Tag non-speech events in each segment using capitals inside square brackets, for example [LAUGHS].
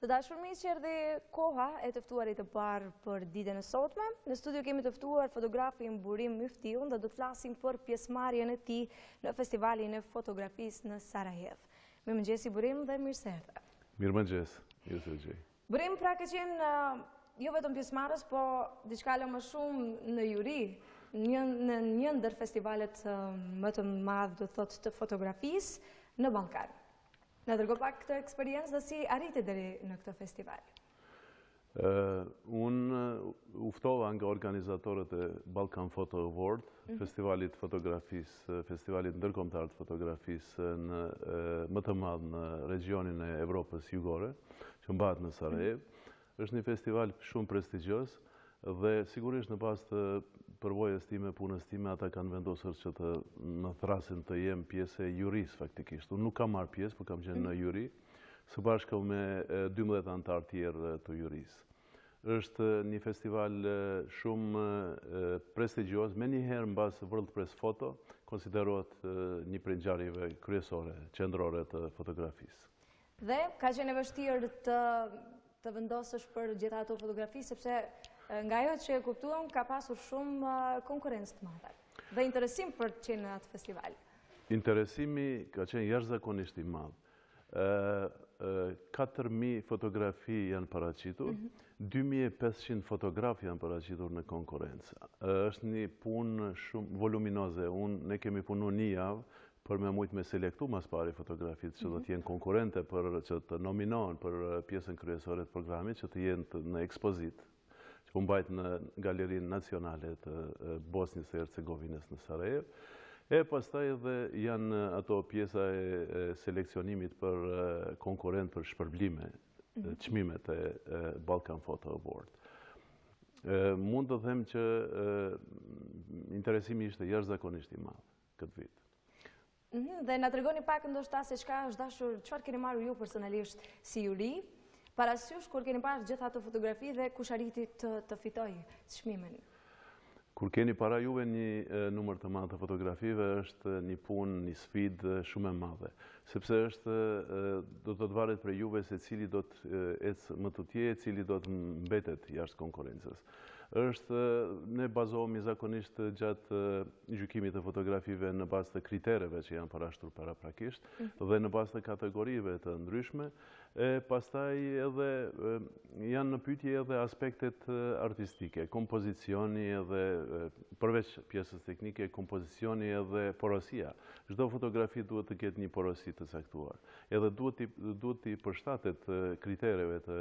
Të dashë përmi që erdi koha e tëftuarit të parë për dite në sotme. Në studio kemi tëftuar fotografi në Burim Myftiun dhe dhëtë flasim për pjesmarjen e ti në festivalin e fotografis në Sarajev. Mirë më gjesi Burim dhe mirë e rdhe. Mirë më gjesë, mirës e gjej. Burim pra ke qenë uh, jo vetëm pjesmarës, po diçkale më shumë në juri në njëndër festivalet uh, më të madhë dhëtë të fotografis në Balkarë. Në tërgo pak këtë eksperiencë dhe si arritit dheri në këtë festival? Unë uftova nga organizatorët e Balkan Photo Award, mhm. festivalit fotografis, festivalit ndërkomtar të fotografis në më të madhë në regionin e Evropës jugore, që mbatë në Sarajevë. Mhm. është një festival shumë prestigjosë, dhe sigurisht në pas të përvojës time, punës time, ata kanë vendosër që të në thrasin të jem pjesë e juris, faktikisht. Unë nuk kam marë pjesë, për po kam qenë në mhm. juri, së bashko me 12 antarë tjerë të juris. Êshtë një festival shumë prestigios, me njëherë në basë World Press Photo, konsiderot një prindjarive kryesore, qendrore të fotografisë. Dhe, ka qenë e vështirë të të vendosësht për gjitha ato fotografi, sepse nga jo që e kuptuam, ka pasur shumë uh, konkurencë të madhe dhe interesim për qenë atë festival. Interesimi ka qenë jashtë zakonisht i madhë. 4.000 fotografi janë paracitur, 2.500 mhm. fotografi janë paracitur në konkurencë. është një punë shumë voluminoze. Unë ne kemi punu një javë për me mujtë me selektu mas pari fotografit që do t'jenë mhm. konkurente për që të nominohen për uh, pjesën kryesore të programit që t'jenë në ekspozitë u mbajt në Galerinë Nacionale të Bosnjës e Hercegovines në Sarajevë. E pastaj edhe janë ato pjesa e seleksionimit për konkurent për shpërblime, qmimet mhm. e Balkan Photo Award. Mund të them që interesimi ishte jashtë zakonisht i malë këtë vitë. Mhm, dhe na të regoni pak ndoshta se qka është dashur, qëfar keni marru ju personalisht si juri parasysh kur keni para gjitha të fotografi dhe kush arriti të fitoj shmimin? Kur keni para juve një numër të madhë të fotografive, është një punë, një sfidë shumë e madhe. Sepse është do të të varet për juve se cili do të ecë më të tje, cili do të mbetet jashtë konkurencës. është, ne bazohemi zakonisht gjatë gjukimit të fotografive në basë të kritereve që janë parashtur para prakisht, mhm. dhe në basë të kategorive të ndryshme, e Pastaj edhe janë në pytje edhe aspektet artistike, kompozicioni edhe përveç pjesës teknike, kompozicioni edhe porosia. Zdo fotografi duhet të ketë një porosit të saktuar. Edhe duhet të përshtatet kritereve të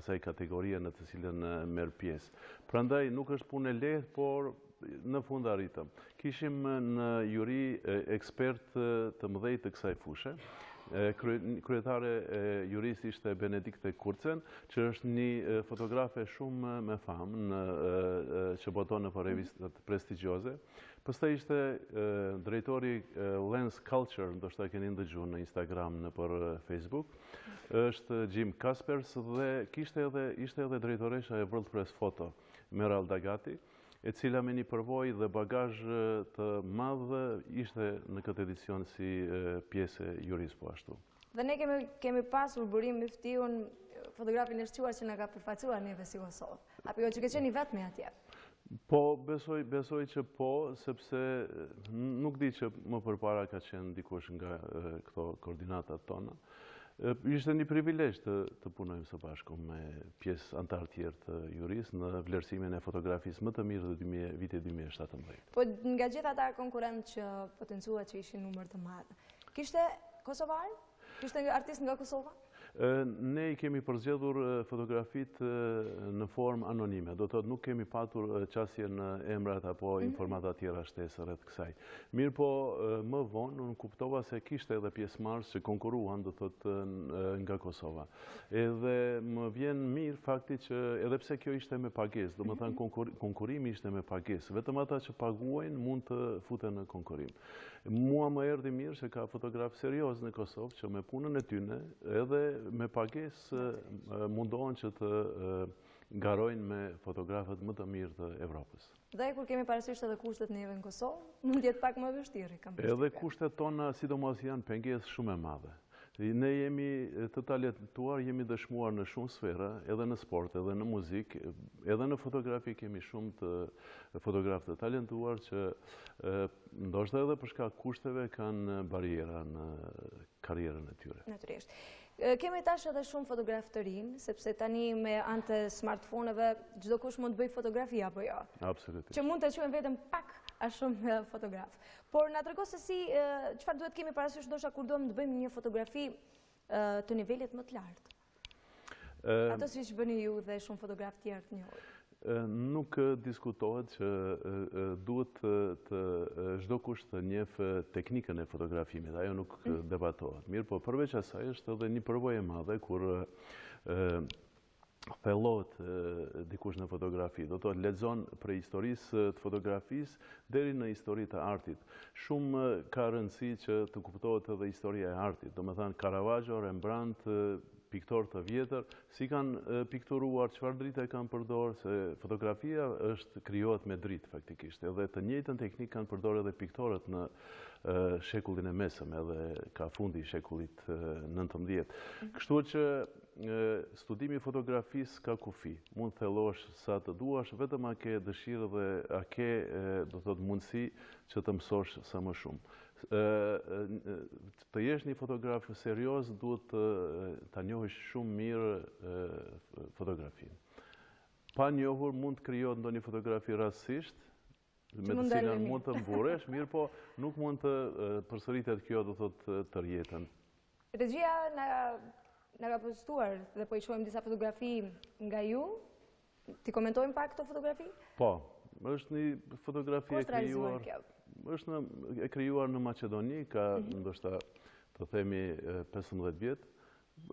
asaj kategorie në të cilën merë pjesë. Prandaj nuk është punë e lehtë, por në funda rritëm. Kishim në juri ekspert të mëdhej të kësaj fushë, kryetare e juristi ishte Benedikte Kurcen, që është një fotografe shumë me famë që botonë për revistat mhm. prestigjose. Përsta ishte drejtori Lens Culture, ndoshta keni ndëgju në Instagram në për Facebook, është Jim Kaspers dhe ishte edhe drejtoresha e World Press Photo, Meral Dagati, e cila me një përvoj dhe bagaj të madhë ishte në këtë edicion si pjese juris po ashtu. Dhe ne kemi pasur burim miftion fotografin e shqyua që në ka përfacua njëve si Kosovë. Apo jo që ke qeni vetë me atje? Po, besoj që po, sepse nuk di që më përpara ka qenë dikush nga këto koordinatat tonë. Ishte një privilegj të, të punojmë së bashku me pjesë antarë tjerë të juris në vlerësimin e fotografisë më të mirë dhe vitit 2017. Po nga gjitha ta konkurent që potencuat që ishin numër të madhë, kishte Kosovarë, Kishte një artist nga Kosova? Ne i kemi përzjedhur fotografit në form anonime, do të nuk kemi patur qasje në emrat apo mhm. informata tjera shtesë rrët kësaj. Mirë po, më vonë, unë kuptova se kishte edhe pjesë marë që konkuruan, do të të nga Kosova. Edhe më vjen mirë fakti që edhe pse kjo ishte me pages, do më thanë mhm. konkurimi ishte me pages, vetëm ata që paguajnë mund të fute në konkurim. Mua më erdi mirë që ka fotograf serios në Kosovë që me punën e tyne edhe me pages mundohen që të garojnë me fotografët më të mirë të Evropës. Dhe e kur kemi parasysht edhe kushtet njëve në Kosovë, mund jetë pak më vështiri. Edhe kushtet tona sidomos janë penges shumë e madhe. Ne jemi të talentuar, jemi dëshmuar në shumë sfera, edhe në sport, edhe në muzik, edhe në fotografi kemi shumë të fotografë të talentuar që ndoshtë edhe përshka kushteve kanë barjera në karjera në tyre. Naturisht. Kemi tash edhe shumë fotografë të rinë, sepse tani me antë smartfoneve, gjdo kush mund të bëjë fotografia, për jo? Absolutisht. Që mund të qëmë vetëm pak a shumë fotografë. Por në atërkosë se si, qëfar duhet kemi parasysh ndosha kur duhet të bëjmë një fotografi të nivellet më të lartë? Ato si që bëni ju dhe shumë fotografë tjertë një ojë? nuk diskutohet që duhet të zhdo kusht të njefë teknikën e fotografimit, ajo nuk mhm. debatohet. Mirë, po përveç asaj është edhe një përvoj e madhe, kur pëllot dikush në fotografi, do të ledzon për historis të fotografis deri në historit të artit. Shumë ka rëndësi që të kuptohet edhe historia e artit, do me thanë Caravaggio, Rembrandt, piktor të vjetër, si kanë pikturuar, qëfar dritë e kanë përdorë, se fotografia është kriot me dritë, faktikisht, edhe të njëtën teknikë kanë përdorë edhe piktorët në shekullin e mesëm, edhe ka fundi i shekullit nëntëm djetë. Kështu që studimi fotografisë ka kufi, mund thelosh sa të duash, vetëm a ke dëshirë dhe a ke, do të të mundësi që të mësosh sa më shumë të jesh një fotografë serios, duhet të të njohësh shumë mirë fotografinë. Pa njohur mund të kryot ndo një fotografi rrasisht, medicinën mund të mburesh, mirë po nuk mund të përsëritet kjo do të të rjetën. Regia në ka postuar dhe po i shumë disa fotografi nga ju, ti komentojmë pak të fotografi? Po, është një fotografi e kryuar... Po, është kjo? është e krijuar në Maqedoni, ka mhm. ndoshta të themi 15 vjet.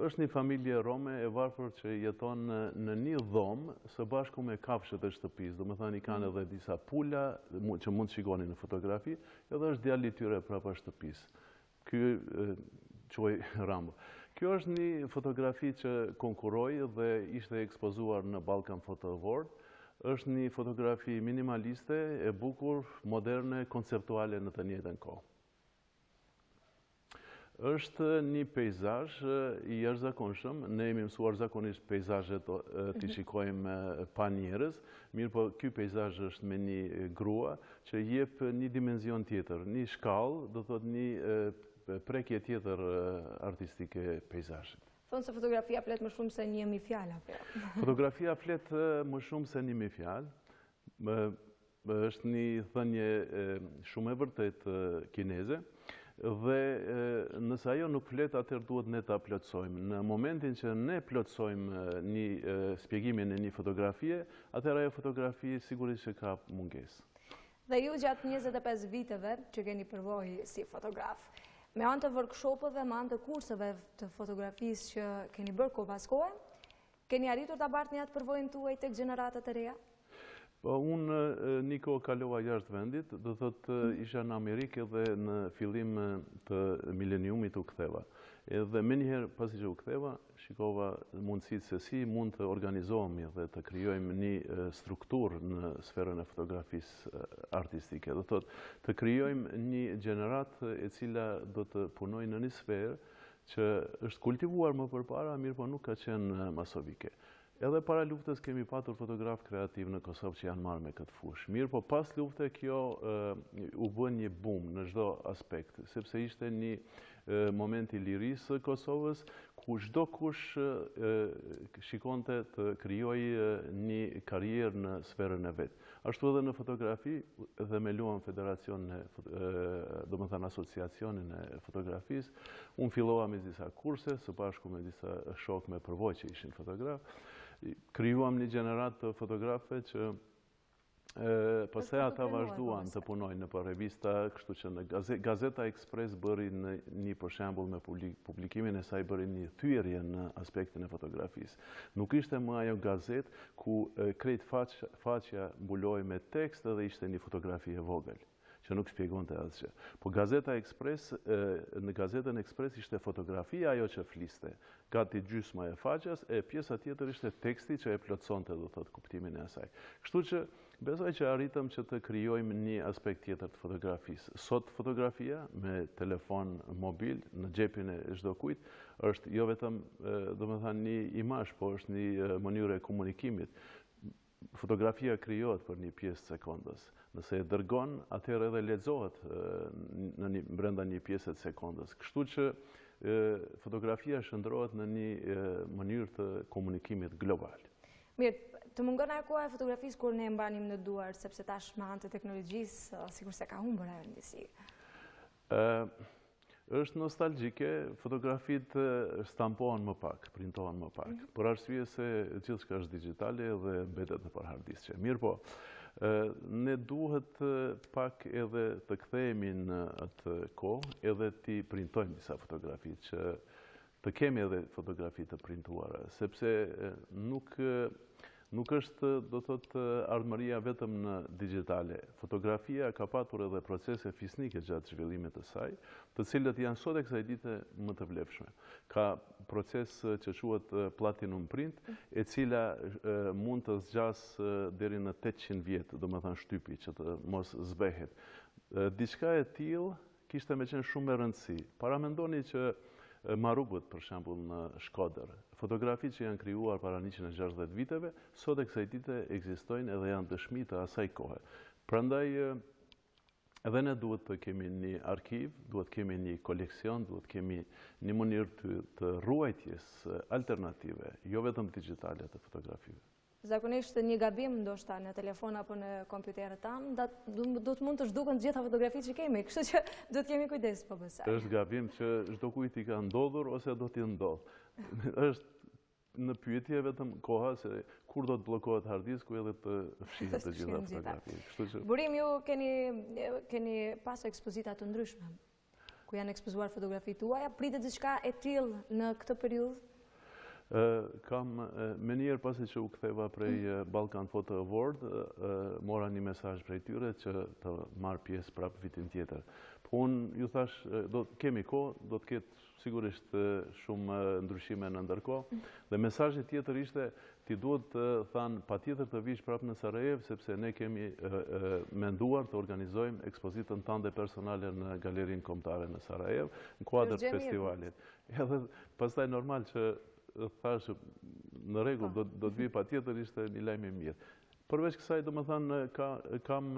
Është një familje rome e varfër që jeton në, një dhomë së bashku me kafshët e shtëpisë. Do më thani kanë mhm. edhe disa pula që mund të shikoni në fotografi, edhe është djali i tyre prapa shtëpisë. Ky quaj [LAUGHS] Rambo. Kjo është një fotografi që konkuroi dhe ishte ekspozuar në Balkan Photo Award është një fotografi minimaliste, e bukur, moderne, konceptuale në të njëtën ko. është një pejzash i jërzakonshëm, ne imi mësuar zakonisht pejzashet të mhm. shikojmë pa njërës, mirë po kjo pejzash është me një grua që jepë një dimenzion tjetër, një shkallë, do të të një prekje tjetër artistike pejzashet. Thonë se fotografia fletë më shumë se një mi fjallë. Jo? [LAUGHS] Fotografia fletë më shumë se një mi fjallë. është një thënje shumë e vërtet kineze. Dhe nëse ajo nuk fletë, atër duhet ne ta plëtsojmë. Në momentin që ne plotsojmë një spjegimin e një fotografie, atër ajo fotografie sigurisht që ka mungesë. Dhe ju gjatë 25 viteve që keni përvojë si fotografë, Me antë të workshopëve, me antë të kurseve të fotografisë që keni bërë ko paskojnë, keni arritur të abartë një atë përvojnë të uaj të gjeneratët e reja? Po, unë një kohë kaloha jashtë vendit, dhe thëtë isha në Amerikë dhe në filim të mileniumit u këtheva. Edhe me njëherë, pasi që u ktheva, shikova mundësit se si mund të organizohemi dhe të kryojmë një strukturë në sferën e fotografisë artistike. Dhe thotë, të kryojmë një gjenerat e cila do të punoj në një sferë që është kultivuar më përpara, mirë po nuk ka qenë masovike. Edhe para luftës kemi patur fotograf kreativ në Kosovë që janë marrë me këtë fushë. Mirë, po pas luftë kjo u bën një bum në çdo aspekt, sepse ishte një moment i lirisë Kosovës, ku çdo kush shikonte të krijojë një karrierë në sferën e vet. Ashtu edhe në fotografi, dhe me luam federacionin e, do të thënë asociacionin e fotografisë, un fillova me disa kurse së bashku me disa shokë me përvojë që ishin fotografë kryuam një generat të fotografe që pasaj ata vazhduan po, të punojnë në për po revista, kështu që në Gazeta Express bëri një përshembul me publikimin e saj bëri një thyrje në aspektin e fotografisë. Nuk ishte më ajo gazet ku krejt faqja mbuloj me tekst edhe ishte një fotografi e vogël që nuk shpjegon të që. Po gazeta ekspres, në gazetën ekspres ishte fotografia ajo që fliste, gati gjysma e faqas, e pjesa tjetër ishte teksti që e plëtson të do të të kuptimin e asaj. Kështu që besaj që arritëm që të kryojmë një aspekt tjetër të fotografisë. Sot fotografia me telefon mobil në gjepin e shdo kujt, është jo vetëm, do më tha, një imash, po është një mënyrë e komunikimit fotografia kryohet për një pjesë sekundës. Nëse e dërgon, atër edhe ledzohet në një brenda një pjesët sekundës. Kështu që fotografia shëndrohet në një mënyrë të komunikimit global. Mirë, të mungon e koha e fotografisë kur ne mbanim në duar, sepse tash ma të teknologjisë, sikur se ka unë bërë e vendisi. Mirë, është nostalgjike, fotografit stampohen më pak, printohen më pak, mhm. për arsvije se gjithë shka është digitale dhe mbetet në për hardisqe. Mirë po, ne duhet pak edhe të kthejemi në atë ko, edhe ti printojmë njësa fotografit, që të kemi edhe fotografit të printuara, sepse nuk... Nuk është, do thotë, ardëmëria vetëm në digitale. Fotografia ka patur edhe procese fisnike gjatë zhvillimit të saj, të cilët janë sot e kësaj dite më të vlefshme. Ka proces që shuat platinum print, e cila mund të zgjasë deri në 800 vjetë, do më thanë shtypi, që të mos zbehet. Dishka e tilë kishte me qenë shumë e rëndësi. Para mendoni që marubët, për shambull, në Shkoderë, Fotografi që janë kryuar para 160 viteve, sot e kësajtite egzistojnë edhe janë dëshmi të asaj kohë. Prandaj, eh, edhe ne duhet të kemi një arkiv, duhet kemi një koleksion, duhet kemi një mënirë të ruajtjes eh, alternative, jo vetëm digitalet të fotografive. Zakonisht një gabim ndoshta në telefon apo në kompjuterët tam, do të mund të shdukën të gjitha fotografi që kemi, [LAUGHS] kështë që do të kemi kujdes për po, bësaj. Po, është gabim që shdo ka ndodhur ose do t'i ndodhë. [LAUGHS] është në pyetje vetëm koha se kur do të blokohet hard disku edhe të fshihet [LAUGHS] të gjitha fotografitë. Kështu që Burim ju keni keni pas ekspozita të ndryshme ku janë ekspozuar fotografitë tuaja, pritet diçka e tillë në këtë periudhë? Kam me njerë pasi që u ktheva prej mm. Balkan Photo Award, mora një mesaj prej tyre që të marr pjesë prapë vitin tjetër. Po unë, ju thash, do të kemi ko, do të ketë sigurisht shumë ndryshime në ndërko. Mm-hmm. Dhe mesajit tjetër ishte, ti duhet të thanë pa tjetër të vishë prapë në Sarajev, sepse ne kemi menduar të organizojmë ekspozitën tante personale në Galerinë Komtare në Sarajev, në kuadrë festivalit. Edhe pastaj normal që thashë në regullë, do të vijë po. pa tjetër ishte një lajmë i mirë. Përveç kësaj, do më thanë, kam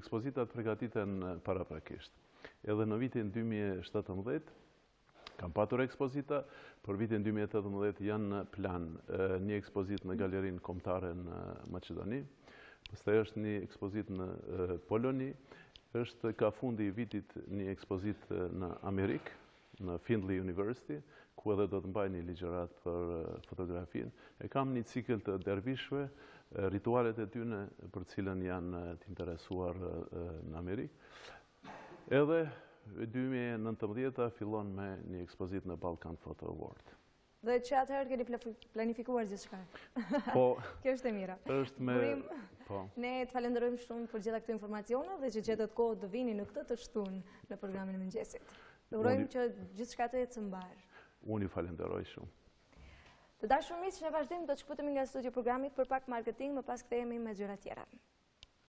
ekspozitat regatitën para prakishtë. Edhe në vitin 2017, kam patur ekspozita, për vitin 2018 janë në plan një ekspozit në galerin Komtare në Macedoni, përste është një ekspozit në Poloni, është ka fundi i vitit një ekspozit në Amerikë, në Findley University, ku edhe do të mbaj një ligjerat për fotografinë, e kam një cikl të dervishve, ritualet e tyne për cilën janë të interesuar në Amerikë, Edhe 2019 a fillon me një ekspozit në Balkan Photo Award. Dhe që atëherë keni planifikuar gjithë shka. Po, [LAUGHS] kjo është e mira. është me... Po. Ne të falenderojmë shumë për gjitha këtu informacionë dhe që gjithë të kohë të vini në këtë të shtunë në programin e mëngjesit. Urojmë që gjithë shka të jetë së mbarë. Unë i falenderoj shumë. Të dashë shumë misë që në vazhdim të që nga studio programit për pak marketing më pas këtë jemi me gjyra tjera.